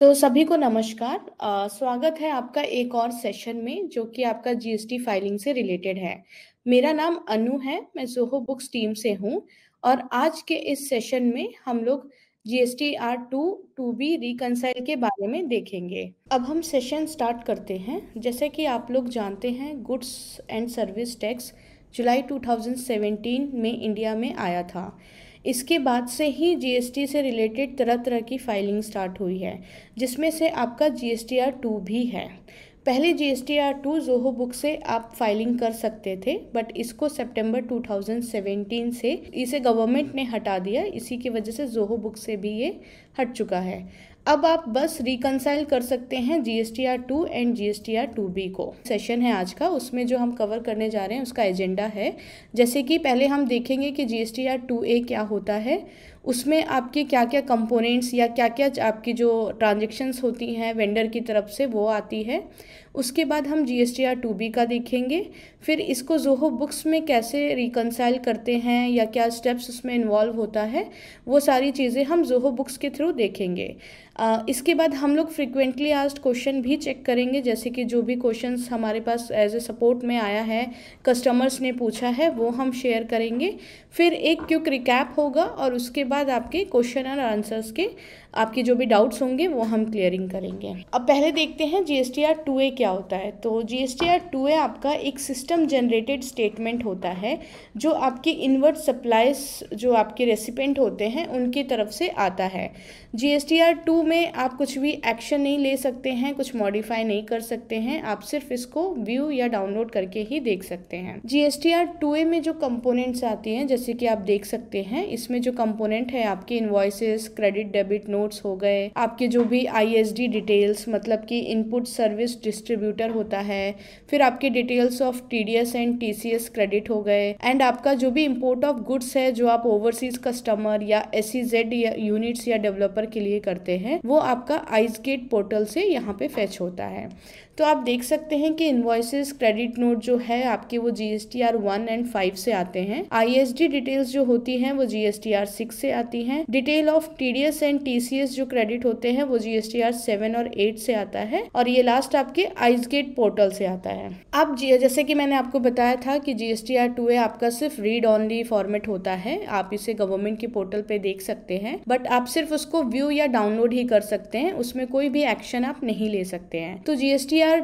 तो सभी को नमस्कार आ, स्वागत है आपका एक और सेशन में जो कि आपका जीएसटी फाइलिंग से रिलेटेड है मेरा नाम अनु है मैं जोहो बुक्स टीम से हूँ और आज के इस सेशन में हम लोग GST R two to B reconcile के बारे में देखेंगे अब हम सेशन स्टार्ट करते हैं जैसे कि आप लोग जानते हैं गुड्स एंड सर्विस टैक्स जुलाई 2017 में इंडिया में आया था इसके बाद से ही जीएसटी से रिलेटेड तरह तरह की फाइलिंग स्टार्ट हुई है जिसमें से आपका G S T R two भी है पहले G S T R two Zoho book से आप फाइलिंग कर सकते थे बट इसको सितंबर 2017 से इसे गवर्नमेंट ने हटा दिया इसी की वजह से जोहो बुक से भी ये हट चुका है अब आप बस रिकनसाइल कर सकते हैं G S T R two and G S T R two B को सेशन है आज का उसमें जो हम कवर करने जा रहे हैं उसका एजेंडा है जैसे कि पहले हम देखेंगे कि G S T R two A क्या होता है उसमें आपके क्या क्या कंपोनेंट्स या क्या क्या आपकी जो ट्रांजेक्शन्स होती हैं वेंडर की तरफ से वो आती है उसके बाद हम G S T R two B का देखेंगे फिर इसको जोहो बुक्स में कैसे रिकनसाइल करते हैं या क्या स्टेप्स उसमें इन्वॉल्व होता है वो सारी चीज़ें हम जोहो बुक्स के थ्रू देखेंगे आ, इसके बाद हम लोग फ्रिक्वेंटली आस्ट क्वेश्चन भी चेक करेंगे जैसे कि जो भी क्वेश्चन हमारे पास एज ए सपोर्ट में आया है कस्टमर्स ने पूछा है वो हम शेयर करेंगे फिर एक क्विक रिकैप होगा और उसके बाद आपके क्वेश्चन और आंसर्स के आपके जो भी डाउट्स होंगे वो हम क्लियरिंग करेंगे अब पहले देखते हैं G S T R two A क्या होता है तो G S T R two A आपका एक सिस्टम जनरेटेड स्टेटमेंट होता है जो आपके इनवर्ट सप्लाइज जो आपके रेसिपेंट होते हैं उनकी तरफ से आता है G S T R two में आप कुछ भी एक्शन नहीं ले सकते हैं कुछ मॉडिफाई नहीं कर सकते हैं आप सिर्फ इसको व्यू या डाउनलोड करके ही देख सकते हैं G S T R two A में जो कंपोनेंट्स आती हैं जैसे जैसे कि आप देख सकते हैं इसमें जो कंपोनेंट है आपके इन्वॉइसेस क्रेडिट डेबिट नोट्स हो गए आपके जो भी आईएसडी डिटेल्स मतलब कि इनपुट सर्विस डिस्ट्रीब्यूटर होता है फिर आपके details of TDS and TCS credit हो गए एंड आपका जो भी इम्पोर्ट ऑफ गुड्स है जो आप ओवरसीज कस्टमर या एस यूनिट्स e या डेवलपर के लिए करते हैं वो आपका आइसगेट गेट पोर्टल से यहाँ पे फैच होता है तो आप देख सकते हैं कि इन्वॉइसिस क्रेडिट नोट जो है आपके वो G S T R one and five से आते हैं आई एस डी डिटेल्स जो होती हैं वो G S T R six से आती हैं detail of T D S and T C S जो क्रेडिट होते हैं वो G S T R seven और एट से आता है और ये लास्ट आपके आइसगेट पोर्टल से आता है आप जैसे कि मैंने आपको बताया था कि G S T R two A आपका सिर्फ रीड ऑनली फॉर्मेट होता है आप इसे गवर्नमेंट के पोर्टल पे देख सकते हैं बट आप सिर्फ उसको व्यू या डाउनलोड ही कर सकते हैं उसमें कोई भी एक्शन आप नहीं ले सकते हैं तो जीएसटी आर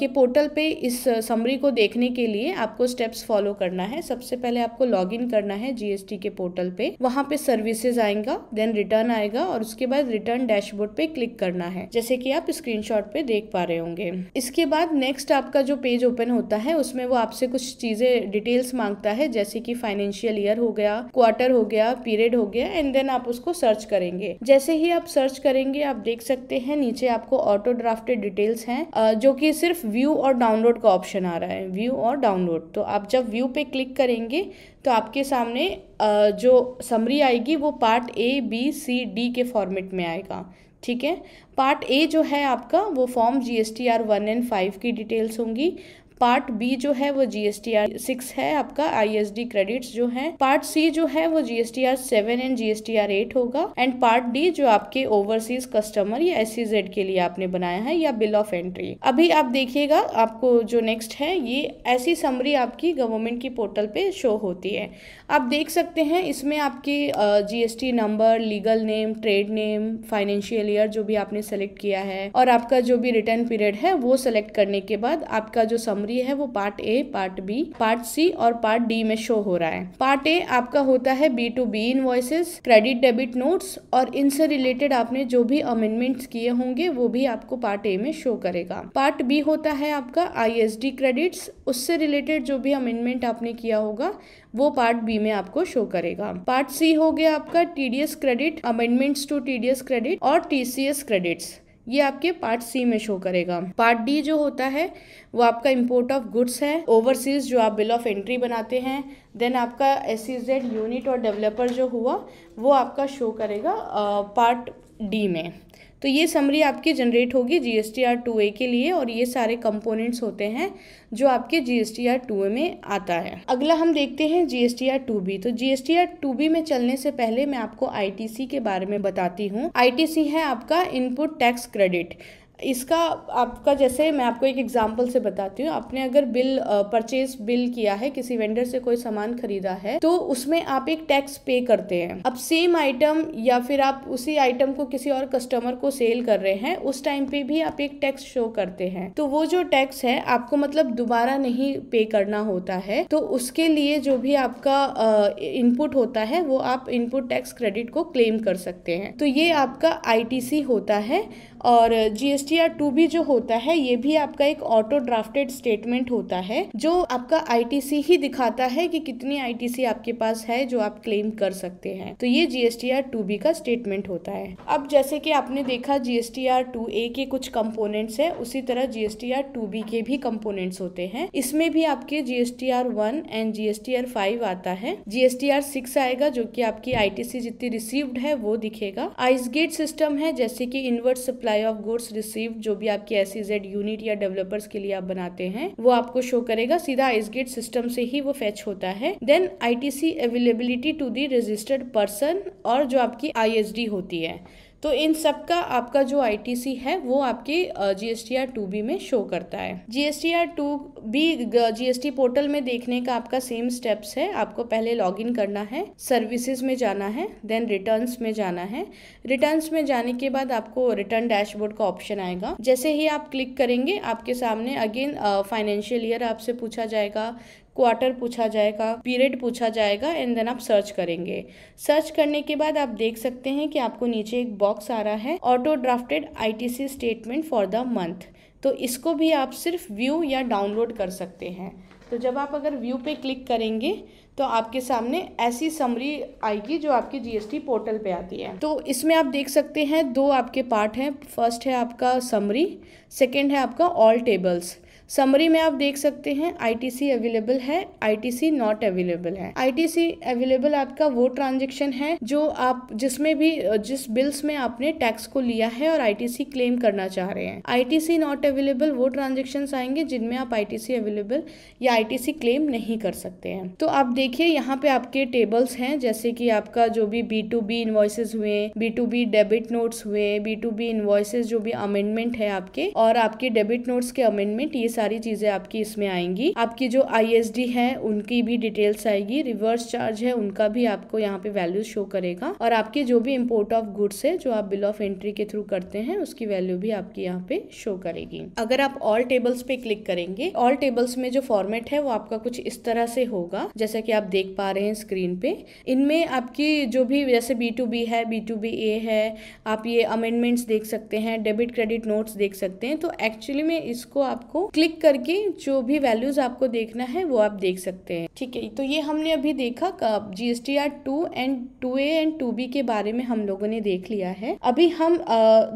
के पोर्टल पे इस समरी को देखने के लिए आपको स्टेप्स फॉलो करना है सबसे पहले आपको लॉगिन करना है जीएसटी के पोर्टल पे वहाँ पे सर्विसेज आएगा देन रिटर्न आएगा और उसके बाद रिटर्न डैशबोर्ड पे क्लिक करना है जैसे कि आप स्क्रीनशॉट पे देख पा रहे होंगे इसके बाद नेक्स्ट आपका जो पेज ओपन होता है उसमें वो आपसे कुछ चीजें डिटेल्स मांगता है जैसे की फाइनेंशियल ईयर हो गया क्वार्टर हो गया पीरियड हो गया एंड देन आप उसको सर्च करेंगे जैसे ही आप सर्च करेंगे आप देख सकते हैं नीचे आपको ऑटो ड्राफ्टेड डिटेल्स हैं जो कि सिर्फ व्यू और डाउनलोड का ऑप्शन आ रहा है व्यू और डाउनलोड तो आप जब व्यू पे क्लिक करेंगे तो आपके सामने जो समरी आएगी वो part A B C D के फॉर्मेट में आएगा ठीक है पार्ट ए जो है आपका वो form G S T R one and five की डिटेल्स होंगी पार्ट बी जो है वो जीएसटीआर सिक्स है आपका आईएसडी क्रेडिट्स जो है पार्ट सी जो है वो GSTR seven and GSTR eight होगा एंड पार्ट डी जो आपके ओवरसीज कस्टमर या एस e के लिए आपने बनाया है या बिल ऑफ एंट्री अभी आप देखिएगा आपको जो नेक्स्ट है ये ऐसी समरी आपकी गवर्नमेंट की पोर्टल पे शो होती है आप देख सकते हैं इसमें आपकी GST number legal name trade name financial year जो भी आपने सेलेक्ट किया है और आपका जो भी रिटर्न पीरियड है वो सेलेक्ट करने के बाद आपका जो समरी रही है वो part A part B part C और पार्ट डी में शो हो रहा है पार्ट ए आपका होता है बी टू बी इन क्रेडिट डेबिट नोट्स और इनसे रिलेटेड आपने जो भी अमेंडमेंट्स किए होंगे वो भी आपको पार्ट ए में शो करेगा पार्ट बी होता है आपका आई क्रेडिट्स उससे रिलेटेड जो भी अमेंडमेंट आपने किया होगा वो पार्ट बी में आपको शो करेगा पार्ट सी हो गया आपका TDS credit amendments to TDS credit और टीसीएस क्रेडिट्स ये आपके पार्ट सी में शो करेगा पार्ट डी जो होता है वो आपका इम्पोर्ट ऑफ गुड्स है ओवरसीज जो आप बिल ऑफ एंट्री बनाते हैं देन आपका एस यूनिट e और डेवलपर जो हुआ वो आपका शो करेगा पार्ट uh, डी में तो ये समरी आपकी जनरेट होगी G S T R two A के लिए और ये सारे कंपोनेंट्स होते हैं जो आपके G S T R two A में आता है अगला हम देखते हैं G S T R two B तो G S T R two B में चलने से पहले मैं आपको आई टी सी के बारे में बताती हूँ आई टी सी है आपका इनपुट टैक्स क्रेडिट इसका आपका जैसे मैं आपको एक एग्जांपल से बताती हूँ आपने अगर बिल परचेज बिल किया है किसी वेंडर से कोई सामान खरीदा है तो उसमें आप एक टैक्स पे करते हैं अब सेम आइटम या फिर आप उसी आइटम को किसी और कस्टमर को सेल कर रहे हैं उस टाइम पे भी आप एक टैक्स शो करते हैं तो वो जो टैक्स है आपको मतलब दोबारा नहीं पे करना होता है तो उसके लिए जो भी आपका इनपुट होता है वो आप इनपुट टैक्स क्रेडिट को क्लेम कर सकते हैं तो ये आपका आई होता है और जी एस टू भी जो होता है ये भी आपका एक ऑटो ड्राफ्टेड स्टेटमेंट होता है जो आपका आई टी सी ही दिखाता है कि कितनी आई टी सी आपके पास है जो आप क्लेम कर सकते हैं तो ये G S R two B का स्टेटमेंट होता है अब जैसे कि आपने देखा G S R two A के कुछ कंपोनेंट्स है उसी तरह G S R two B के भी कंपोनेंट्स होते हैं इसमें भी आपके G S R one and G S R five आता है जी एस आर सिक्स आएगा जो की आपकी आई टी सी जितनी रिसीव्ड है वो दिखेगा आइसगेट सिस्टम है जैसे की invert supply supply of goods receive जो भी आपकी एस यूनिट e या डेवलपर्स के लिए आप बनाते हैं वो आपको शो करेगा सीधा गेट सिस्टम से ही वो फेच होता है then C availability to the registered person और जो आपकी आई होती है तो इन सब का आपका जो आईटीसी है वो आपके जीएसटीआर टू बी में शो करता है GSTR two B GST portal में देखने का आपका सेम स्टेप्स है आपको पहले लॉग इन करना है सर्विसेज में जाना है देन रिटर्न में जाना है रिटर्न में जाने के बाद आपको रिटर्न डैशबोर्ड का ऑप्शन आएगा जैसे ही आप क्लिक करेंगे आपके सामने अगेन फाइनेंशियल ईयर आपसे पूछा जाएगा क्वार्टर पूछा जाएगा पीरियड पूछा जाएगा एंड देन आप सर्च करेंगे सर्च करने के बाद आप देख सकते हैं कि आपको नीचे एक बॉक्स आ रहा है auto drafted ITC statement for the month तो इसको भी आप सिर्फ व्यू या डाउनलोड कर सकते हैं तो जब आप अगर व्यू पे क्लिक करेंगे तो आपके सामने ऐसी समरी आएगी जो आपके जीएसटी पोर्टल पे आती है तो इसमें आप देख सकते हैं दो आपके पार्ट हैं फर्स्ट है आपका समरी सेकंड है आपका ऑल टेबल्स समरी में आप देख सकते हैं आईटीसी अवेलेबल है आईटीसी नॉट अवेलेबल है आईटीसी अवेलेबल आपका वो ट्रांजेक्शन है जो आप जिसमें भी जिस बिल्स में आपने टैक्स को लिया है और आईटीसी क्लेम करना चाह रहे हैं आईटीसी नॉट अवेलेबल वो ट्रांजेक्शन आएंगे जिनमें आप आईटीसी अवेलेबल या आईटीसी क्लेम नहीं कर सकते हैं तो आप देखिए यहाँ पे आपके टेबल्स हैं जैसे कि आपका जो भी बी टू बी इन्वॉइसेज हुए B to B debit notes हुए बी टू बी इन्वॉइसेज जो भी अमेंडमेंट है आपके और आपके डेबिट नोट्स के अमेंडमेंट ये सारी चीजें आपकी इसमें आएंगी आपकी जो आई है उनकी भी डिटेल्स आएगी रिवर्स चार्ज है उनका भी आपको यहाँ पे वैल्यू शो करेगा और आपके जो भी इम्पोर्ट ऑफ गुड्स है जो आप बिल ऑफ एंट्री के थ्रू करते हैं उसकी वैल्यू भी आपकी यहाँ पे शो करेगी अगर आप ऑल टेबल्स पे क्लिक करेंगे ऑल टेबल्स में जो फॉर्मेट है वो आपका कुछ इस तरह से होगा जैसा कि आप देख पा रहे हैं स्क्रीन पे इनमें आपकी जो भी जैसे बी टू बी है बी टू बी ए है आप ये अमेंडमेंट्स देख सकते हैं डेबिट क्रेडिट नोट्स देख सकते हैं तो एक्चुअली में इसको आपको क्लिक क्लिक करके जो भी वैल्यूज आपको देखना है वो आप देख सकते हैं ठीक है तो ये हमने अभी देखा G S T R two and two A and two B के बारे में हम लोगों ने देख लिया है अभी हम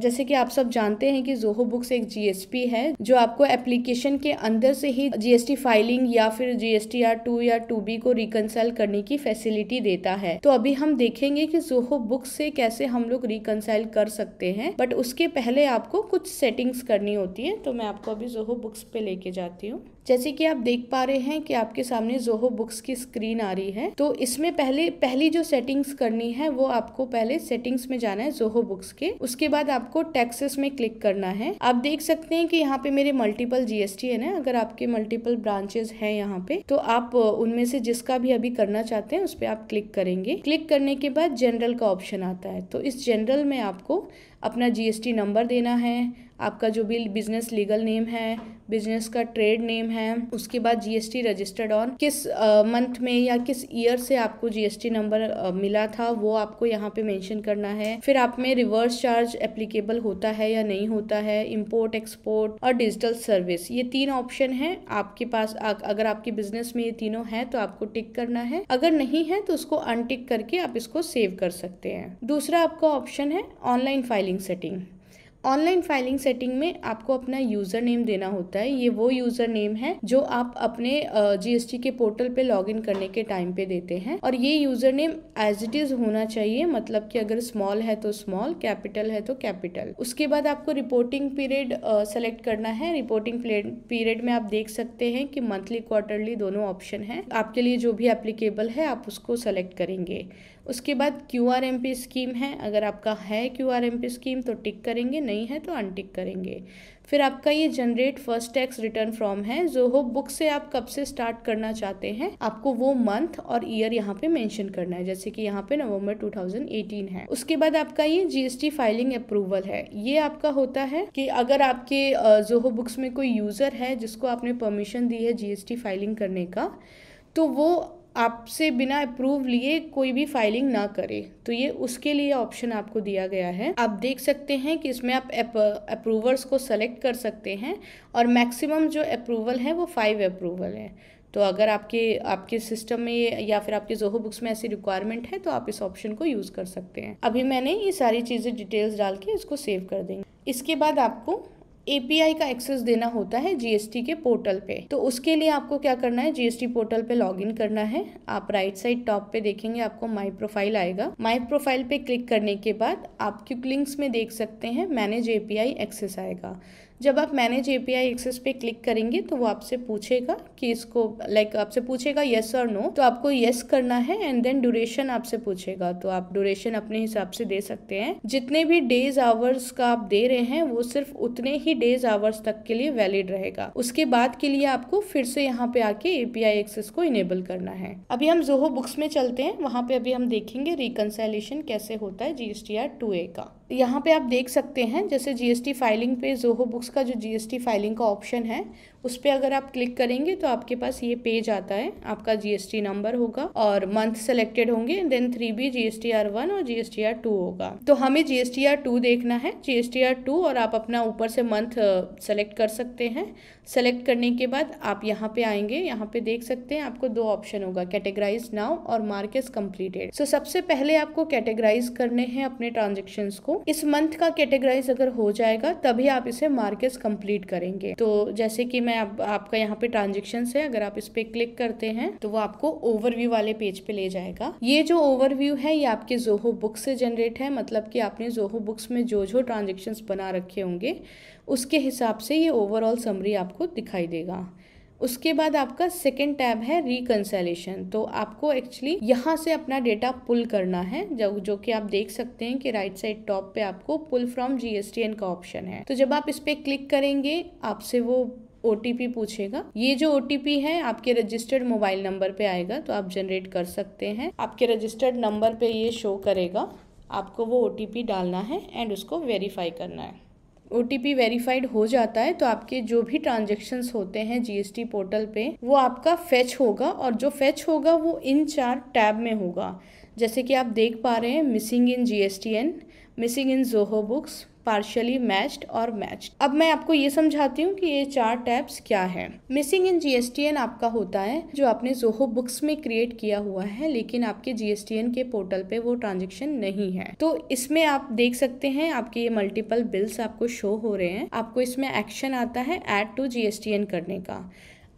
जैसे कि आप सब जानते हैं कि जोहो बुक्स एक जीएसपी है जो आपको एप्लीकेशन के अंदर से ही जीएसटी फाइलिंग या फिर जीएसटी आर टू या टू बी को रिकनसाइल करने की फैसिलिटी देता है तो अभी हम देखेंगे कि जोहो बुक्स से कैसे हम लोग रिकनसाइल कर सकते हैं बट उसके पहले आपको कुछ सेटिंग्स करनी होती है तो मैं आपको अभी जोहो बुक्स पे लेके जाती हूँ जैसे कि आप देख पा रहे हैं कि आपके सामने जोहो बुक्स की स्क्रीन आ रही है तो इसमें पहले पहली जो सेटिंग्स करनी है वो आपको पहले सेटिंग्स में जाना है जोहो बुक्स के उसके बाद आपको टैक्सेस में क्लिक करना है आप देख सकते हैं कि यहाँ पे मेरे मल्टीपल जीएसटी है ना अगर आपके मल्टीपल ब्रांचेस है यहाँ पे तो आप उनमें से जिसका भी अभी करना चाहते हैं उस पर आप क्लिक करेंगे क्लिक करने के बाद जनरल का ऑप्शन आता है तो इस जनरल में आपको अपना जीएसटी नंबर देना है आपका जो भी बिजनेस लीगल नेम है बिजनेस का ट्रेड नेम है उसके बाद जीएसटी रजिस्टर्ड ऑन किस मंथ में या किस ईयर से आपको जीएसटी नंबर मिला था वो आपको यहाँ पे मेंशन करना है फिर आप में रिवर्स चार्ज एप्लीकेबल होता है या नहीं होता है इम्पोर्ट एक्सपोर्ट और डिजिटल सर्विस ये तीन ऑप्शन है आपके पास अगर आपके बिजनेस में ये तीनों है तो आपको टिक करना है अगर नहीं है तो उसको अनटिक करके आप इसको सेव कर सकते हैं दूसरा आपका ऑप्शन है online filing setting online filing setting में आपको अपना यूज़र नेम देना होता है ये वो यूज़र नेम है जो आप अपने जीएसटी के पोर्टल पे लॉगिन करने के टाइम पे देते हैं और ये user name as it is होना चाहिए मतलब कि अगर स्मॉल है तो स्मॉल कैपिटल है तो कैपिटल उसके बाद आपको रिपोर्टिंग पीरियड सेलेक्ट करना है रिपोर्टिंग पीरियड में आप देख सकते हैं कि मंथली क्वार्टरली दोनों ऑप्शन है आपके लिए जो भी एप्लीकेबल है आप उसको सेलेक्ट करेंगे उसके बाद Q R M P scheme है अगर आपका है Q R M P scheme तो टिक करेंगे नहीं है तो अनटिक करेंगे फिर आपका ये generate first tax return form है जो हो बुक से आप कब से स्टार्ट करना चाहते हैं आपको वो मंथ और ईयर यहाँ पे मेंशन करना है जैसे कि यहाँ पे नवंबर 2018 है उसके बाद आपका ये जीएसटी फाइलिंग अप्रूवल है ये आपका होता है कि अगर आपके जो हो बुक्स में कोई यूजर है जिसको आपने परमिशन दी है जीएसटी फाइलिंग करने का तो वो आपसे बिना अप्रूव लिए कोई भी फाइलिंग ना करे तो ये उसके लिए ऑप्शन आपको दिया गया है आप देख सकते हैं कि इसमें आप अप्रूवर्स को सेलेक्ट कर सकते हैं और मैक्सिमम जो अप्रूवल है वो फाइव अप्रूवल है तो अगर आपके आपके सिस्टम में या फिर आपके जोहो बुक्स में ऐसी रिक्वायरमेंट है तो आप इस ऑप्शन को यूज़ कर सकते हैं अभी मैंने ये सारी चीज़ें डिटेल्स डाल के इसको सेव कर देंगे इसके बाद आपको एपीआई का एक्सेस देना होता है जीएसटी के पोर्टल पे तो उसके लिए आपको क्या करना है जीएसटी पोर्टल पे लॉगिन करना है आप राइट साइड टॉप पे देखेंगे आपको माय प्रोफाइल आएगा माय प्रोफाइल पे क्लिक करने के बाद आप क्यूक लिंक्स में देख सकते हैं मैनेज एपीआई एक्सेस आएगा जब आप manage A P I access पे क्लिक करेंगे तो वो आपसे पूछेगा कि इसको लाइक like, आपसे पूछेगा येस और नो तो आपको येस yes करना है एंड देन ड्यूरेशन आपसे पूछेगा तो आप ड्यूरेशन अपने हिसाब से दे सकते हैं जितने भी डेज आवर्स का आप दे रहे हैं वो सिर्फ उतने ही डेज आवर्स तक के लिए वैलिड रहेगा उसके बाद के लिए आपको फिर से यहाँ पे आके एपीआई एक्सेस को इनेबल करना है अभी हम जोहो बुक्स में चलते हैं वहाँ पे अभी हम देखेंगे रिकनसाइलेशन कैसे होता है जीएसटीआर टू ए का यहाँ पे आप देख सकते हैं जैसे जीएसटी फाइलिंग पे जोहो बुक्स का जो जीएसटी फाइलिंग का ऑप्शन है उस पर अगर आप क्लिक करेंगे तो आपके पास ये पेज आता है आपका जीएसटी नंबर होगा और मंथ सेलेक्टेड होंगे then three B GST R one और जीएसटी आर टू होगा तो हमें जीएसटी आर टू देखना है जीएसटी आर टू और आप अपना ऊपर से मंथ सेलेक्ट कर सकते हैं सेलेक्ट करने के बाद आप यहाँ पे आएंगे यहाँ पे देख सकते हैं आपको दो ऑप्शन होगा कैटेगराइज नाउ और मार्क इज कम्प्लीटेड सो सबसे पहले आपको कैटेगराइज करने हैं अपने ट्रांजेक्शन को इस मंथ का कैटेगराइज अगर हो जाएगा तभी आप इसे मार्क इज कम्प्लीट करेंगे तो जैसे कि मैं मैं आप, आपका यहाँ पे ट्रांजेक्शन है अगर आप इस पे क्लिक करते हैं तो वो आपको ओवरव्यू वाले पेज पे ले जाएगा ये जो ओवरव्यू है ये आपके जोहो बुक से जनरेट है मतलब कि आपने जोहो बुक्स में जो जो ट्रांजेक्शन बना रखे होंगे उसके हिसाब से ये ओवरऑल समरी आपको दिखाई देगा उसके बाद आपका सेकेंड टैब है रिकन्सलेशन तो आपको एक्चुअली यहाँ से अपना डेटा पुल करना है जो जो कि आप देख सकते हैं कि राइट साइड टॉप पे आपको पुल फ्रॉम जीएसटीएन का ऑप्शन है तो जब आप इस पर क्लिक करेंगे आपसे वो ओ पूछेगा ये जो ओ है आपके रजिस्टर्ड मोबाइल नंबर पे आएगा तो आप जनरेट कर सकते हैं आपके रजिस्टर्ड नंबर पे ये शो करेगा आपको वो ओ डालना है एंड उसको वेरीफाई करना है ओ टी पी वेरीफाइड हो जाता है तो आपके जो भी ट्रांजेक्शन्स होते हैं जी पोर्टल पे वो आपका फेच होगा और जो फेच होगा वो इन चार टैब में होगा जैसे कि आप देख पा रहे हैं missing in G missing in Zoho Books partially matched और मैच्ड अब मैं आपको ये समझाती हूँ कि ये चार टैब्स क्या हैं मिसिंग इन जीएसटीएन आपका होता है जो आपने जोहो बुक्स में क्रिएट किया हुआ है लेकिन आपके जीएसटीएन के पोर्टल पे वो ट्रांजेक्शन नहीं है तो इसमें आप देख सकते हैं आपके ये मल्टीपल बिल्स आपको शो हो रहे हैं आपको इसमें एक्शन आता है एड टू जीएसटीएन करने का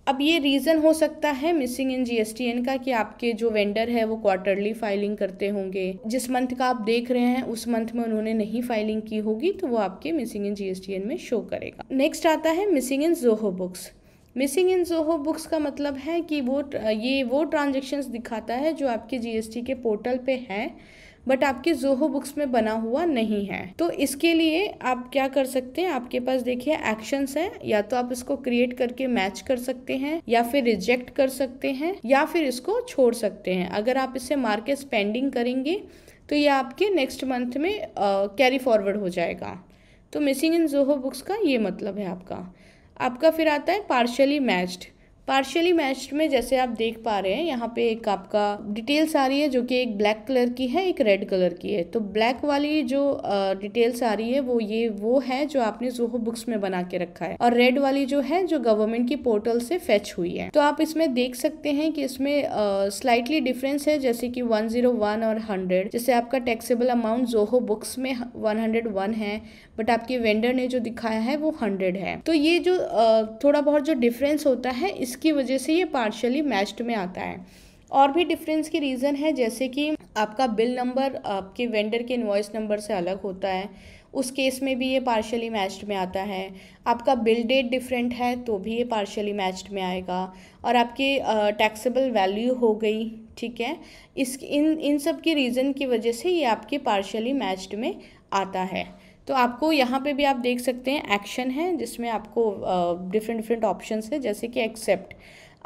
अब ये रीज़न हो सकता है मिसिंग इन जी का कि आपके जो वेंडर है वो क्वार्टरली फाइलिंग करते होंगे जिस मंथ का आप देख रहे हैं उस मंथ में उन्होंने नहीं फाइलिंग की होगी तो वो आपके मिसिंग इन जी में शो करेगा नेक्स्ट आता है missing in Zoho Books missing in Zoho books का मतलब है कि वो ये वो ट्रांजेक्शन्स दिखाता है जो आपके जी के पोर्टल पर हैं बट आपके जोहो बुक्स में बना हुआ नहीं है तो इसके लिए आप क्या कर सकते हैं आपके पास देखिए एक्शंस है या तो आप इसको क्रिएट करके मैच कर सकते हैं या फिर रिजेक्ट कर सकते हैं या फिर इसको छोड़ सकते हैं अगर आप इसे मार्क स्पेंडिंग पेंडिंग करेंगे तो ये आपके नेक्स्ट मंथ में कैरी फॉरवर्ड हो जाएगा तो मिसिंग इन जोहो बुक्स का ये मतलब है आपका आपका फिर आता है पार्शली मैच्ड पार्शियली मैच्ड में जैसे आप देख पा रहे हैं यहाँ पे एक आपका डिटेल्स आ रही है जो कि एक ब्लैक कलर की है एक रेड कलर की है तो ब्लैक वाली जो डिटेल्स आ रही है वो ये वो है जो आपने जोहो बुक्स में बना के रखा है और रेड वाली जो है जो गवर्नमेंट की पोर्टल से फेच हुई है तो आप इसमें देख सकते हैं कि इसमें स्लाइटली डिफरेंस है जैसे कि वन और हंड्रेड जैसे आपका टैक्सेबल अमाउंट जोहो बुक्स में वन है बट आपके वेंडर ने जो दिखाया है वो हंड्रेड है तो ये जो थोड़ा बहुत जो डिफरेंस होता है इसकी वजह से ये पार्शली मैच्ड में आता है और भी डिफरेंस के रीज़न है जैसे कि आपका बिल नंबर आपके वेंडर के इन्वॉइस नंबर से अलग होता है उस केस में भी ये पार्शली मैच्ड में आता है आपका बिल डेट डिफरेंट है तो भी ये पार्शली मैच्ड में आएगा और आपकी टैक्सेबल वैल्यू हो गई ठीक है इस इन इन सब के रीज़न की वजह से ये आपके पार्शली मैच्ड में आता है तो आपको यहाँ पे भी आप देख सकते हैं एक्शन है जिसमें आपको डिफरेंट डिफरेंट ऑप्शन है जैसे कि एक्सेप्ट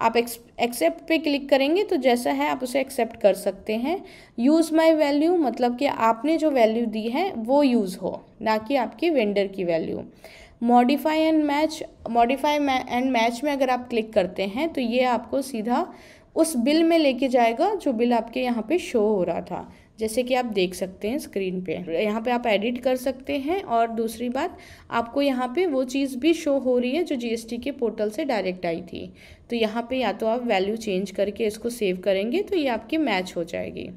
आप एक्सेप्ट पे क्लिक करेंगे तो जैसा है आप उसे एक्सेप्ट कर सकते हैं यूज़ माई वैल्यू मतलब कि आपने जो वैल्यू दी है वो यूज़ हो ना कि आपकी वेंडर की value modify and match modify and match में अगर आप क्लिक करते हैं तो ये आपको सीधा उस बिल में लेके जाएगा जो बिल आपके यहाँ पे शो हो रहा था जैसे कि आप देख सकते हैं स्क्रीन पे यहाँ पे आप एडिट कर सकते हैं और दूसरी बात आपको यहाँ पे वो चीज़ भी शो हो रही है जो जीएसटी के पोर्टल से डायरेक्ट आई थी तो यहाँ पे या तो आप वैल्यू चेंज करके इसको सेव करेंगे तो ये आपकी मैच हो जाएगी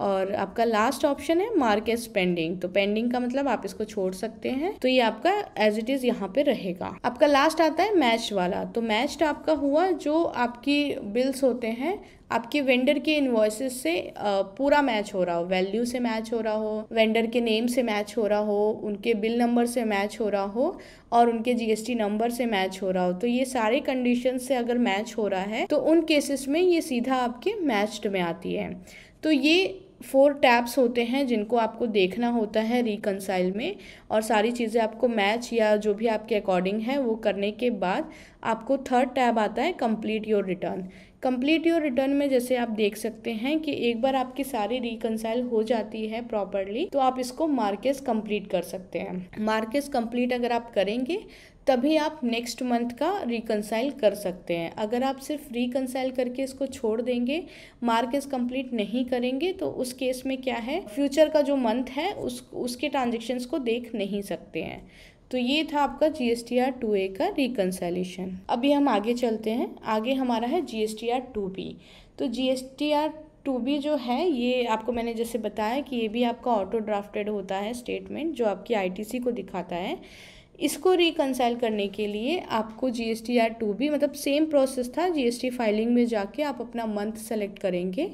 और आपका लास्ट ऑप्शन है मार्क एज पेंडिंग तो पेंडिंग का मतलब आप इसको छोड़ सकते हैं तो ये आपका एज इट इज यहाँ पे रहेगा आपका लास्ट आता है मैच वाला तो मैच आपका हुआ जो आपकी बिल्स होते हैं आपके वेंडर के इन्वॉइसेस से पूरा मैच हो रहा हो वैल्यू से मैच हो रहा हो वेंडर के नेम से मैच हो रहा हो उनके बिल नंबर से मैच हो रहा हो और उनके जीएसटी नंबर से मैच हो रहा हो तो ये सारे कंडीशन से अगर मैच हो रहा है तो उन केसेस में ये सीधा आपके मैच्ड में आती है तो ये फोर टैब्स होते हैं जिनको आपको देखना होता है रिकनसाइल में और सारी चीज़ें आपको मैच या जो भी आपके अकॉर्डिंग है वो करने के बाद आपको थर्ड टैब आता है complete your return complete your return में जैसे आप देख सकते हैं कि एक बार आपकी सारी रिकनसाइल हो जाती है प्रॉपरली तो आप इसको मार्केस कंप्लीट कर सकते हैं मार्केस कंप्लीट अगर आप करेंगे तभी आप नेक्स्ट मंथ का रिकनसाइल कर सकते हैं अगर आप सिर्फ रिकनसाइल करके इसको छोड़ देंगे इस कंप्लीट नहीं करेंगे तो उस केस में क्या है फ्यूचर का जो मंथ है उस उसके ट्रांजेक्शन्स को देख नहीं सकते हैं तो ये था आपका G S T R two A का रिकनसाइलेशन अभी हम आगे चलते हैं आगे हमारा है G S T R two B तो G S T R two B जो है ये आपको मैंने जैसे बताया कि ये भी आपका ऑटो ड्राफ्टेड होता है स्टेटमेंट जो आपकी आई टी सी को दिखाता है इसको रिकनसाइल करने के लिए आपको G S T R two भी मतलब सेम प्रोसेस था जी एस टी फाइलिंग में जाके आप अपना मंथ सेलेक्ट करेंगे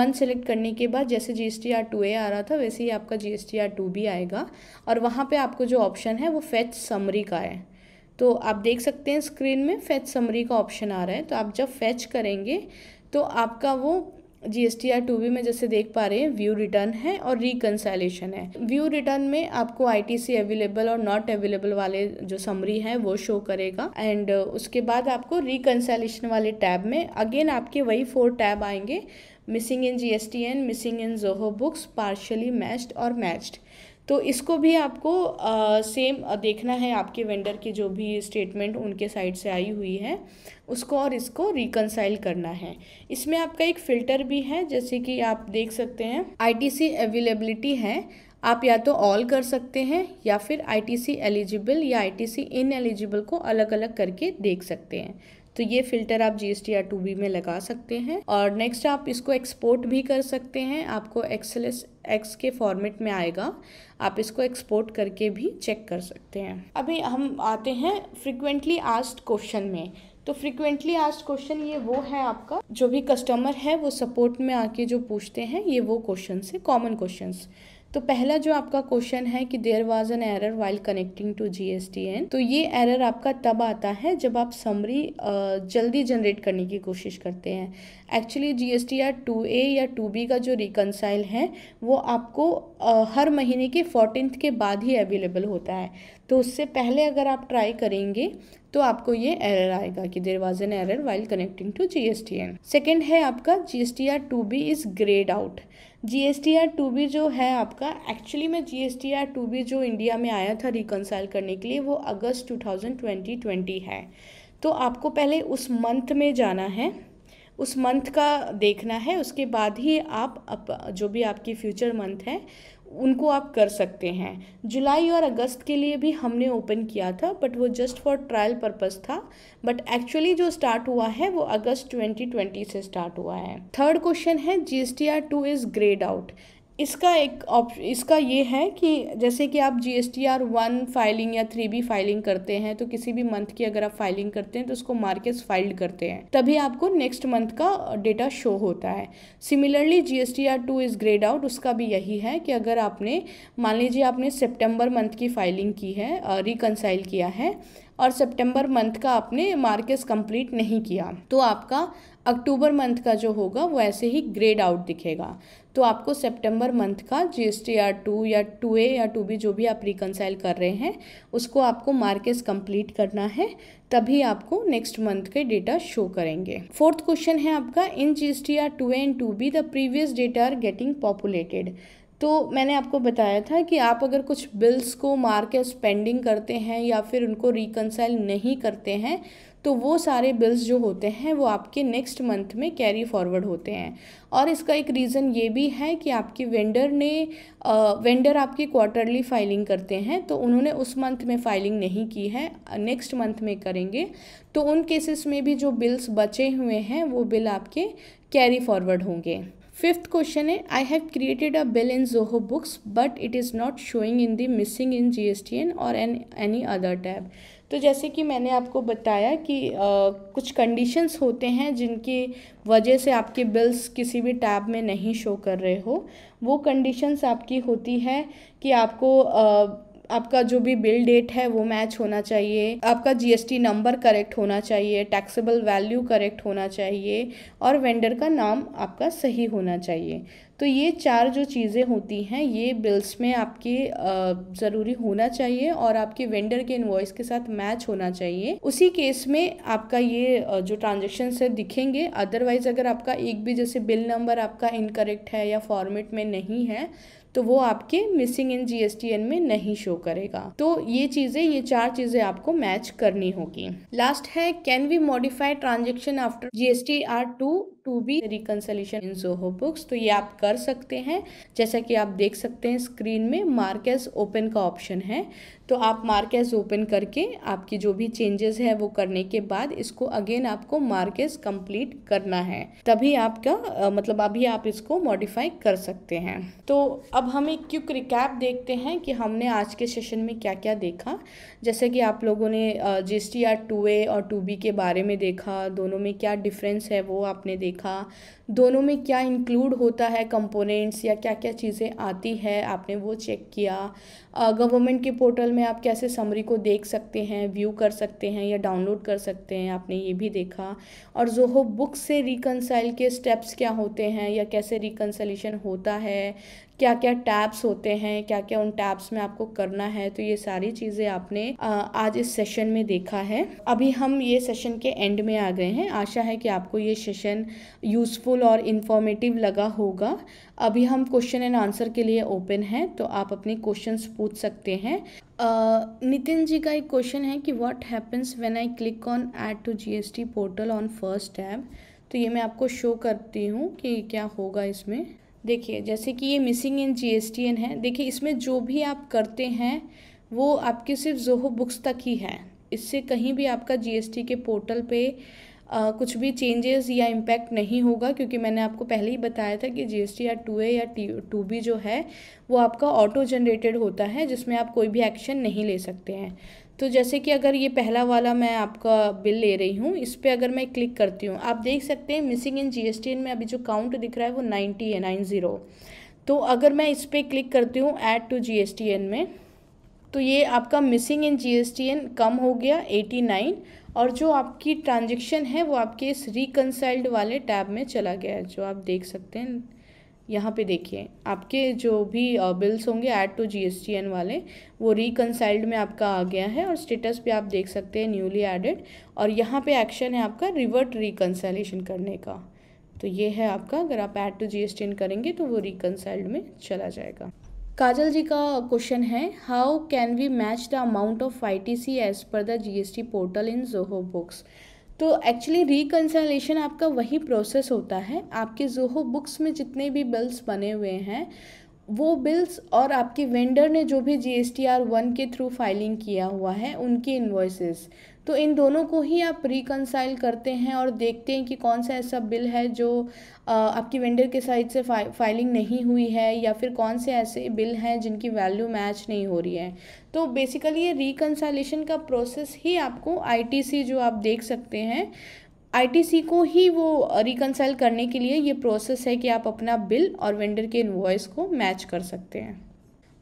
मंथ सेलेक्ट करने के बाद जैसे G S T R two A आ रहा था वैसे ही आपका G S T R two भी आएगा और वहाँ पे आपको जो ऑप्शन है वो फेच समरी का है तो आप देख सकते हैं स्क्रीन में फेच समरी का ऑप्शन आ रहा है तो आप जब फेच करेंगे तो आपका वो G S T R two B में जैसे देख पा रहे हैं व्यू रिटर्न है और रिकनसाइलेशन है व्यू रिटर्न में आपको आई टी सी अवेलेबल और नॉट अवेलेबल वाले जो समरी है वो शो करेगा एंड उसके बाद आपको रिकनसाइलेशन वाले टैब में अगेन आपके वही फोर टैब आएंगे missing in G S T N missing in Zoho Books partially matched और मैच्ड तो इसको भी आपको आ, सेम देखना है आपके वेंडर की जो भी स्टेटमेंट उनके साइड से आई हुई है उसको और इसको रिकनसाइल करना है इसमें आपका एक फ़िल्टर भी है जैसे कि आप देख सकते हैं आईटीसी अवेलेबिलिटी है आप या तो ऑल कर सकते हैं या फिर आईटीसी एलिजिबल या आईटीसी इन एलिजिबल को अलग अलग करके देख सकते हैं तो ये फिल्टर आप G S T R two B में लगा सकते हैं और नेक्स्ट आप इसको एक्सपोर्ट भी कर सकते हैं आपको एस एक्स के फॉर्मेट में आएगा आप इसको एक्सपोर्ट करके भी चेक कर सकते हैं अभी हम आते हैं फ्रिक्वेंटली आस्ट क्वेश्चन में तो फ्रिक्वेंटली आज क्वेश्चन ये वो है आपका जो भी कस्टमर है वो सपोर्ट में आके जो पूछते हैं ये वो क्वेश्चन है कॉमन क्वेश्चन तो पहला जो आपका क्वेश्चन है कि there was an error while connecting to GSTN तो ये एरर आपका तब आता है जब आप समरी जल्दी जनरेट करने की कोशिश करते हैं एक्चुअली जी एस टी या टू ए या टू बी का जो रिकनसाइल है वो आपको हर महीने के फोर्टीन के बाद ही अवेलेबल होता है तो उससे पहले अगर आप ट्राई करेंगे तो आपको ये एरर आएगा कि there was an error while connecting to G S T N second है आपका G S T R two B is greyed out G S T R two B जो है आपका एक्चुअली में G S T R two B जो India में आया था रिकनसाइल करने के लिए वो अगस्त टू थाउजेंड ट्वेंटी ट्वेंटी है तो आपको पहले उस मंथ में जाना है उस मंथ का देखना है उसके बाद ही आप अप, जो भी आपकी फ्यूचर मंथ है उनको आप कर सकते हैं जुलाई और अगस्त के लिए भी हमने ओपन किया था बट वो जस्ट फॉर ट्रायल पर्पज था बट एक्चुअली जो स्टार्ट हुआ है वो अगस्त 2020 से स्टार्ट हुआ है थर्ड क्वेश्चन है G S T R two is greyed out इसका एक ऑप्शन इसका ये है कि जैसे कि आप G S T R one filing या थ्री बी फाइलिंग करते हैं तो किसी भी मंथ की अगर आप फाइलिंग करते हैं तो उसको मार्केस फाइल्ड करते हैं तभी आपको नेक्स्ट मंथ का डेटा शो होता है similarly G S T R two is greyed out उसका भी यही है कि अगर आपने मान लीजिए आपने सेप्टेम्बर मंथ की फाइलिंग की है रिकनसाइल किया है और सितंबर मंथ का आपने मार्केस कंप्लीट नहीं किया तो आपका अक्टूबर मंथ का जो होगा वो ऐसे ही ग्रेड आउट दिखेगा तो आपको सितंबर मंथ का G S T R two या टू ए या टू बी जो भी आप रिकनसाइल कर रहे हैं उसको आपको मार्केस कंप्लीट करना है तभी आपको नेक्स्ट मंथ के डेटा शो करेंगे फोर्थ क्वेश्चन है आपका in G S T R two A and two B the previous data are getting populated तो मैंने आपको बताया था कि आप अगर कुछ बिल्स को मार्केस पेंडिंग करते हैं या फिर उनको रिकनसाइल नहीं करते हैं तो वो सारे बिल्स जो होते हैं वो आपके नेक्स्ट मंथ में कैरी फॉरवर्ड होते हैं और इसका एक रीज़न ये भी है कि आपके वेंडर ने वेंडर आपकी क्वार्टरली फाइलिंग करते हैं तो उन्होंने उस मंथ में फाइलिंग नहीं की है नेक्स्ट मंथ में करेंगे तो उन केसेस में भी जो बिल्स बचे हुए हैं वो बिल आपके कैरी फॉरवर्ड होंगे फिफ्थ क्वेश्चन है I have created a bill in Zoho Books but it is not showing in the missing in G S T N और एन एनी अदर टैब तो जैसे कि मैंने आपको बताया कि आ, कुछ कंडीशंस होते हैं जिनकी वजह से आपके बिल्स किसी भी टैब में नहीं शो कर रहे हो वो कंडीशंस आपकी होती है कि आपको आ, आपका जो भी बिल डेट है वो मैच होना चाहिए आपका जीएसटी नंबर करेक्ट होना चाहिए टैक्सेबल वैल्यू करेक्ट होना चाहिए और वेंडर का नाम आपका सही होना चाहिए तो ये चार जो चीज़ें होती हैं ये बिल्स में आपके ज़रूरी होना चाहिए और आपके वेंडर के इन्वॉइस के साथ मैच होना चाहिए उसी केस में आपका ये जो ट्रांजेक्शन है दिखेंगे अदरवाइज़ अगर आपका एक भी जैसे बिल नंबर आपका इनकरेक्ट है या फॉर्मेट में नहीं है तो वो आपके मिसिंग इन जीएसटीएन में नहीं शो करेगा तो ये चीजें ये चार चीजें आपको मैच करनी होगी लास्ट है can we modify transaction after GST R two to B reconciliation in Zoho Books तो ये आप कर सकते हैं जैसा कि आप देख सकते हैं स्क्रीन में मार्केज ओपन का ऑप्शन है तो आप मार्केज ओपन करके आपकी जो भी चेंजेस है वो करने के बाद इसको अगेन आपको मार्केज कंप्लीट करना है तभी आपका मतलब अभी आप इसको मॉडिफाई कर सकते हैं तो अब हम एक क्यूक रिकैप देखते हैं कि हमने आज के सेशन में क्या क्या देखा जैसे कि आप लोगों ने G S T R two A और टू बी के बारे में देखा दोनों में क्या डिफरेंस है वो आपने देखा देखा दोनों में क्या इंक्लूड होता है कंपोनेंट्स या क्या क्या चीज़ें आती है आपने वो चेक किया गवर्नमेंट के पोर्टल में आप कैसे समरी को देख सकते हैं व्यू कर सकते हैं या डाउनलोड कर सकते हैं आपने ये भी देखा और जो हो बुक से रिकनसाइल के स्टेप्स क्या होते हैं या कैसे रिकनसलेशन होता है क्या क्या टैब्स होते हैं क्या क्या उन टैब्स में आपको करना है तो ये सारी चीज़ें आपने आज इस सेशन में देखा है अभी हम ये सेशन के एंड में आ गए हैं आशा है कि आपको ये सेशन यूज़फुल हेल्पफुल और इन्फॉर्मेटिव लगा होगा अभी हम क्वेश्चन एंड आंसर के लिए ओपन हैं तो आप अपने क्वेश्चंस पूछ सकते हैं नितिन जी का एक क्वेश्चन है कि what happens when I click on add to GST portal on first tab तो ये मैं आपको शो करती हूँ कि क्या होगा इसमें देखिए जैसे कि ये मिसिंग इन जी है देखिए इसमें जो भी आप करते हैं वो आपके सिर्फ जोहो बुक्स तक ही है इससे कहीं भी आपका जीएसटी के पोर्टल पर आ, कुछ भी चेंजेस या इम्पैक्ट नहीं होगा क्योंकि मैंने आपको पहले ही बताया था कि जीएसटी या टू ए या टू बी जो है वो आपका ऑटो जनरेटेड होता है जिसमें आप कोई भी एक्शन नहीं ले सकते हैं तो जैसे कि अगर ये पहला वाला मैं आपका बिल ले रही हूँ इस पर अगर मैं क्लिक करती हूँ आप देख सकते हैं मिसिंग इन जी में अभी जो काउंट दिख रहा है वो नाइन्टी है नाइन ज़ीरो तो अगर मैं इस पर क्लिक करती हूँ ऐड टू जी में तो ये आपका मिसिंग इन जी कम हो गया एटी नाइन और जो आपकी ट्रांजेक्शन है वो आपके इस रिकनसाइल्ड वाले टैब में चला गया है जो आप देख सकते हैं यहाँ पे देखिए आपके जो भी बिल्स होंगे ऐड टू जी वाले वो रिकनसाइल्ड में आपका आ गया है और स्टेटस पे आप देख सकते हैं न्यूली एडेड और यहाँ पे एक्शन है आपका रिवर्ट रिकनसाइलेशन करने का तो ये है आपका अगर आप ऐड टू जी करेंगे तो वो रिकनसाइल्ड में चला जाएगा काजल जी का क्वेश्चन है how can we match the amount of I T C as per the G S T portal in Zoho Books तो एक्चुअली रिकन्सलेशन आपका वही प्रोसेस होता है आपके जोहो बुक्स में जितने भी बिल्स बने हुए हैं वो बिल्स और आपके वेंडर ने जो भी G S T R one के थ्रू फाइलिंग किया हुआ है उनके इन्वॉइसेस तो इन दोनों को ही आप रिकनसाइल करते हैं और देखते हैं कि कौन सा ऐसा बिल है जो आपकी वेंडर के साइड से फाइ फाइलिंग नहीं हुई है या फिर कौन से ऐसे बिल हैं जिनकी वैल्यू मैच नहीं हो रही है तो बेसिकली ये रिकनसाइलेशन का प्रोसेस ही आपको आईटीसी जो आप देख सकते हैं आईटीसी को ही वो रिकनसाइल करने के लिए ये प्रोसेस है कि आप अपना बिल और वेंडर के इन्वॉइस को मैच कर सकते हैं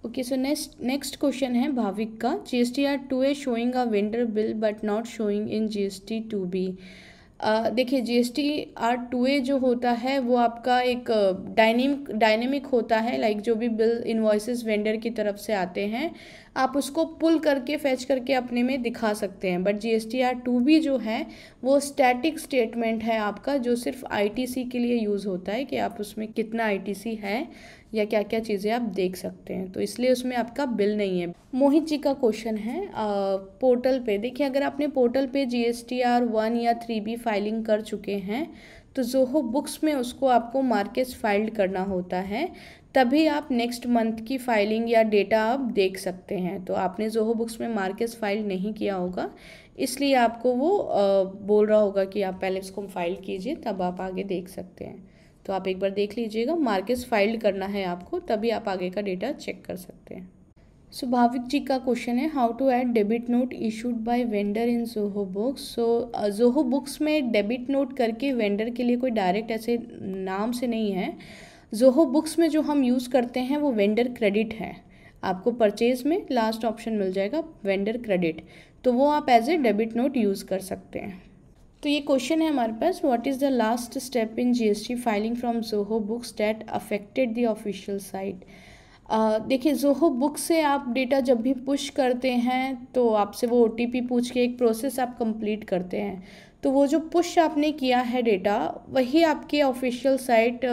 okay so next next question है भाविक का G S T R two A showing a vendor bill but not showing in G S T two B देखिए G S T R two A जो होता है वो आपका एक डायनेमिक डायनेमिक होता है लाइक जो भी बिल इन्वॉइसेस वेंडर की तरफ से आते हैं आप उसको पुल करके फैच करके अपने में दिखा सकते हैं but G S T R two B जो है वो स्टैटिक स्टेटमेंट है आपका जो सिर्फ आई टी सी के लिए यूज़ होता है कि आप उसमें कितना आई टी सी है या क्या क्या चीज़ें आप देख सकते हैं तो इसलिए उसमें आपका बिल नहीं है मोहित जी का क्वेश्चन है आ, पोर्टल पे देखिए अगर आपने पोर्टल पे G S T R one या थ्री बी फाइलिंग कर चुके हैं तो जोहो बुक्स में उसको आपको मार्केट्स फाइल्ड करना होता है तभी आप नेक्स्ट मंथ की फाइलिंग या डेटा आप देख सकते हैं तो आपने जोहो बुक्स में मार्केट्स फाइल नहीं किया होगा इसलिए आपको वो आ, बोल रहा होगा कि आप पहले उसको फाइल कीजिए तब आप आगे देख सकते हैं तो आप एक बार देख लीजिएगा मार्केस फाइल्ड करना है आपको तभी आप आगे का डेटा चेक कर सकते हैं सो जी का क्वेश्चन है how to add debit note issued by vendor in Zoho Books so Zoho Books में डेबिट नोट करके वेंडर के लिए कोई डायरेक्ट ऐसे नाम से नहीं है जोहो बुक्स में जो हम यूज़ करते हैं वो वेंडर क्रेडिट है आपको परचेज में लास्ट ऑप्शन मिल जाएगा वेंडर क्रेडिट तो वो आप as a debit note use कर सकते हैं तो ये क्वेश्चन है हमारे पास what is the last step in GST filing from Zoho Books date affected the official site देखिए जोहो बुक से आप डेटा जब भी पुश करते हैं तो आपसे वो ओ पूछ के एक प्रोसेस आप कंप्लीट करते हैं तो वो जो पुश आपने किया है डेटा वही आपके ऑफिशियल साइट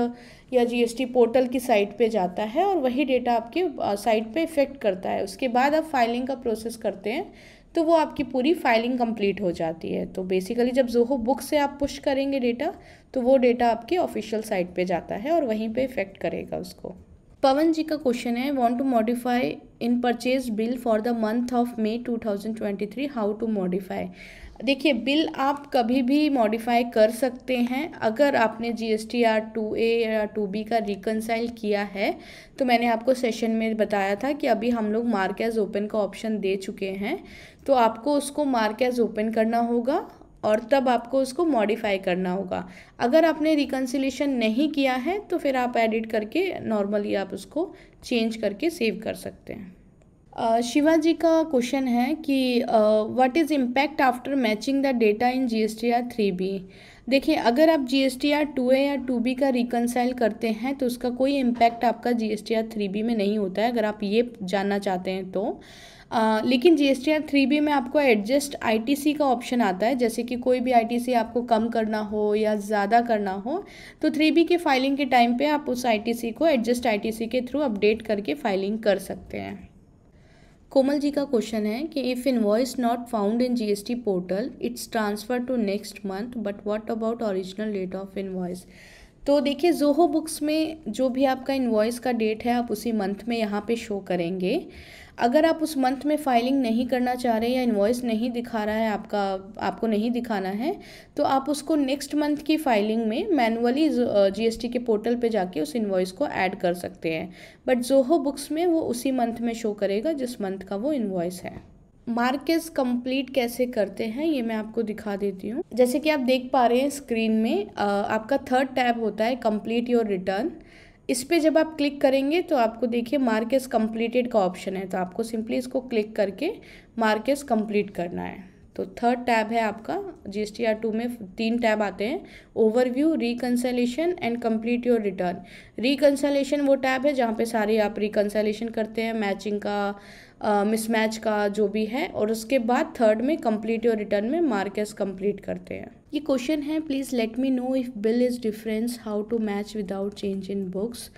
या जीएसटी पोर्टल की साइट पे जाता है और वही डेटा आपके साइट पे इफ़ेक्ट करता है उसके बाद आप फाइलिंग का प्रोसेस करते हैं तो वो आपकी पूरी फाइलिंग कंप्लीट हो जाती है तो बेसिकली जब जोहो बुक से आप पुश करेंगे डेटा तो वो डेटा आपके ऑफिशियल साइट पे जाता है और वहीं पे इफेक्ट करेगा उसको पवन जी का क्वेश्चन है want to modify in purchase bill for the month of May 2023 how to modify देखिए बिल आप कभी भी मॉडिफाई कर सकते हैं अगर आपने G S T R two A या टू बी का रिकनसाइल किया है तो मैंने आपको सेशन में बताया था कि अभी हम लोग मार्क एज ओपन का ऑप्शन दे चुके हैं तो आपको उसको मार्क एज ओपन करना होगा और तब आपको उसको मॉडिफाई करना होगा अगर आपने रिकन्सिलेशन नहीं किया है तो फिर आप एडिट करके नॉर्मली आप उसको चेंज करके सेव कर सकते हैं शिवाजी का क्वेश्चन है कि what is impact after matching the data in G S T R three B देखिए अगर आप G S T R two A या टू बी का रिकनसाइल करते हैं तो उसका कोई इम्पैक्ट आपका G S T R three B में नहीं होता है अगर आप ये जानना चाहते हैं तो आ, लेकिन G S T R three B में आपको एडजस्ट आई टी सी का ऑप्शन आता है जैसे कि कोई भी आई टी सी आपको कम करना हो या ज़्यादा करना हो तो थ्री बी के फाइलिंग के टाइम पे आप उस आई टी सी को एडजस्ट आई टी सी के थ्रू अपडेट करके फाइलिंग कर सकते हैं कोमल जी का क्वेश्चन है कि if invoice not found in GST portal it's transfer to next month but what about original date of invoice तो देखिए जोहो बुक्स में जो भी आपका इनवॉइस का डेट है आप उसी मंथ में यहाँ पे शो करेंगे अगर आप उस मंथ में फाइलिंग नहीं करना चाह रहे या इन्वॉइस नहीं दिखा रहा है आपका आपको नहीं दिखाना है तो आप उसको नेक्स्ट मंथ की फाइलिंग में मैनुअली जीएसटी के पोर्टल पे जाके उस इन्वॉइस को ऐड कर सकते हैं बट जोहो बुक्स में वो उसी मंथ में शो करेगा जिस मंथ का वो इन्वॉइस है मार्केज कंप्लीट कैसे करते हैं ये मैं आपको दिखा देती हूँ जैसे कि आप देख पा रहे हैं स्क्रीन में आपका थर्ड टैब होता है कंप्लीट योर रिटर्न इस पर जब आप क्लिक करेंगे तो आपको देखिए मार्क कंप्लीटेड कम्प्लीटेड का ऑप्शन है तो आपको सिंपली इसको क्लिक करके मार्क कंप्लीट कम्प्लीट करना है तो थर्ड टैब है आपका G S T R two में तीन टैब आते हैं overview reconciliation and complete your return reconciliation वो टैब है जहाँ पे सारे आप रिकन्सलेशन करते हैं मैचिंग का मिसमैच का जो भी है और उसके बाद थर्ड में कंप्लीट योर रिटर्न में मार्केस कंप्लीट करते हैं ये क्वेश्चन है please let me know if bill is difference how to match without change in books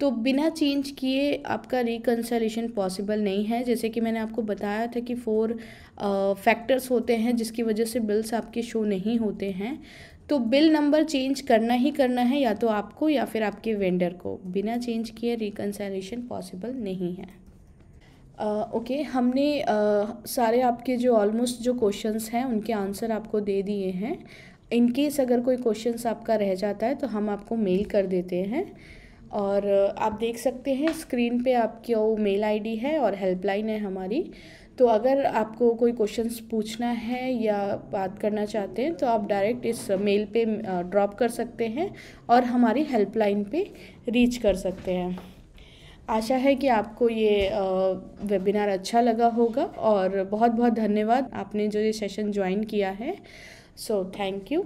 तो बिना चेंज किए आपका रिकन्सलेशन पॉसिबल नहीं है जैसे कि मैंने आपको बताया था कि फोर फैक्टर्स होते हैं जिसकी वजह से बिल्स आपके शो नहीं होते हैं तो बिल नंबर चेंज करना ही करना है या तो आपको या फिर आपके वेंडर को बिना चेंज किए रिकन्सलेशन पॉसिबल नहीं है ओके okay, हमने uh, सारे आपके जो ऑलमोस्ट जो क्वेश्चंस हैं उनके आंसर आपको दे दिए हैं इन केस अगर कोई क्वेश्चंस आपका रह जाता है तो हम आपको मेल कर देते हैं और आप देख सकते हैं स्क्रीन पे आपकी वो मेल आईडी है और हेल्पलाइन है हमारी तो अगर आपको कोई क्वेश्चंस पूछना है या बात करना चाहते हैं तो आप डायरेक्ट इस मेल पे ड्रॉप कर सकते हैं और हमारी हेल्पलाइन पे रीच कर सकते हैं आशा है कि आपको ये वेबिनार अच्छा लगा होगा और बहुत बहुत धन्यवाद आपने जो ये सेशन ज्वाइन किया है सो थैंक यू